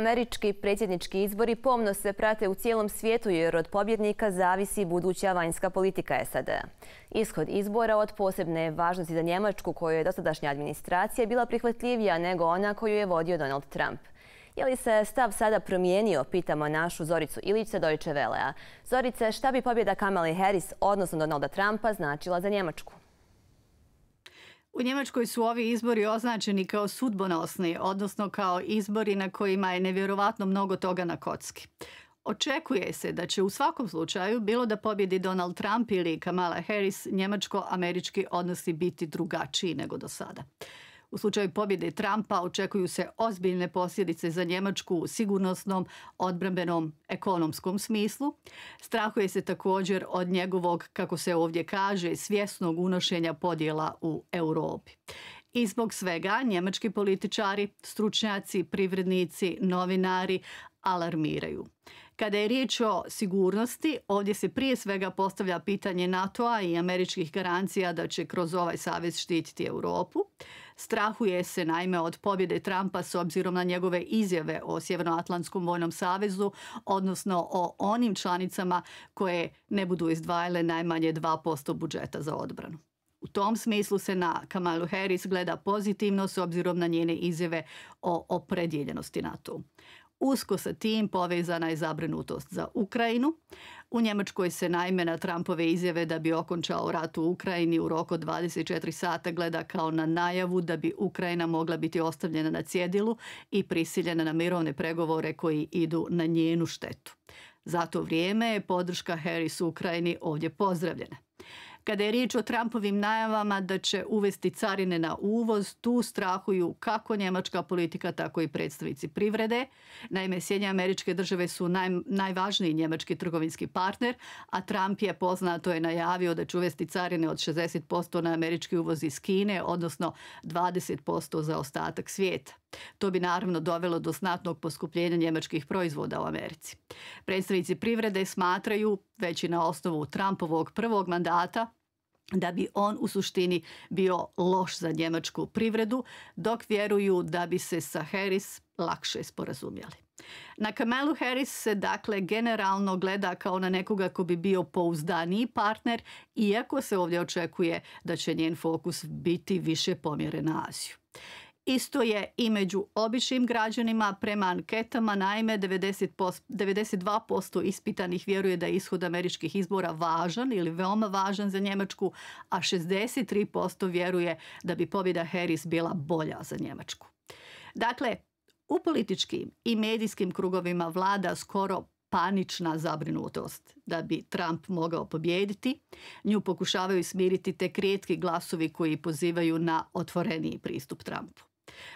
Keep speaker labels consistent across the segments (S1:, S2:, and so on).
S1: Američki predsjednički izbori pomno se prate u cijelom svijetu jer od pobjednika zavisi buduća vanjska politika sad Ishod izbora od posebne važnosti za Njemačku koju je dosadašnja administracija bila prihvatljivija nego ona koju je vodio Donald Trump. Je li se stav sada promijenio, pitamo našu Zoricu Ilić sa Deutsche Velea. Zorice, šta bi pobjeda Kamali Harris, odnosno Donalda Trumpa, značila za Njemačku?
S2: U Njemačkoj su ovi izbori označeni kao sudbonosni, odnosno kao izbori na kojima je nevjerovatno mnogo toga na kocki. Očekuje se da će u svakom slučaju, bilo da pobjedi Donald Trump ili Kamala Harris, njemačko-američki odnosi biti drugačiji nego do sada. U slučaju pobjede Trumpa očekuju se ozbiljne posljedice za Njemačku u sigurnosnom, odbranbenom, ekonomskom smislu. Strahuje se također od njegovog, kako se ovdje kaže, svjesnog unošenja podjela u Europi. I zbog svega njemački političari, stručnjaci, privrednici, novinari alarmiraju. Kada je riječ o sigurnosti, ovdje se prije svega postavlja pitanje NATO-a i američkih garancija da će kroz ovaj savez štititi Europu. Strahuje se naime od pobjede Trumpa s obzirom na njegove izjave o Sjevernoatlantskom vojnom savezu, odnosno o onim članicama koje ne budu izdvajale najmanje 2% budžeta za odbranu. U tom smislu se na Kamalu Harris gleda pozitivno s obzirom na njene izjave o opredjeljenosti NATO. Usko sa tim povezana je zabrinutost za Ukrajinu. U Njemačkoj se naime na Trumpove izjave da bi okončao rat u Ukrajini u roku 24 sata gleda kao na najavu da bi Ukrajina mogla biti ostavljena na cjedilu i prisiljena na mirovne pregovore koji idu na njenu štetu. Za to vrijeme je podrška Harris Ukrajini ovdje pozdravljena. Kada je riječ o Trumpovim najavama da će uvesti carine na uvoz, tu strahuju kako njemačka politika, tako i predstavnici privrede. Naime, Sjedinje američke države su naj, najvažniji njemački trgovinski partner, a Trump je poznato je najavio da će uvesti carine od 60% na američki uvoz iz Kine, odnosno 20% za ostatak svijeta. To bi naravno dovelo do znatnog poskupljenja njemačkih proizvoda u Americi. Predstavnici privrede smatraju, već i na osnovu Trumpovog prvog mandata, da bi on u suštini bio loš za njemačku privredu, dok vjeruju da bi se sa Harris lakše sporazumjeli. Na Kamelu Harris se dakle generalno gleda kao na nekoga ko bi bio pouzdaniji partner, iako se ovdje očekuje da će njen fokus biti više pomjeren na Aziju. Isto je i među običnim građanima prema anketama, naime 92% ispitanih vjeruje da je ishod američkih izbora važan ili veoma važan za Njemačku, a 63% vjeruje da bi pobjeda Harris bila bolja za Njemačku. Dakle, u političkim i medijskim krugovima vlada skoro panična zabrinutost da bi Trump mogao pobijediti. Nju pokušavaju smiriti te kretki glasovi koji pozivaju na otvoreniji pristup Trumpu.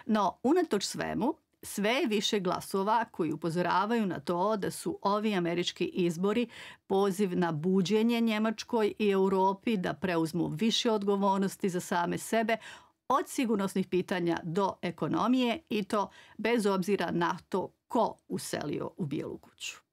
S2: No, unatoč svemu, sve više glasova koji upozoravaju na to da su ovi američki izbori poziv na buđenje Njemačkoj i Europi da preuzmu više odgovornosti za same sebe od sigurnosnih pitanja do ekonomije i to bez obzira na to ko uselio u Bijelu kuću.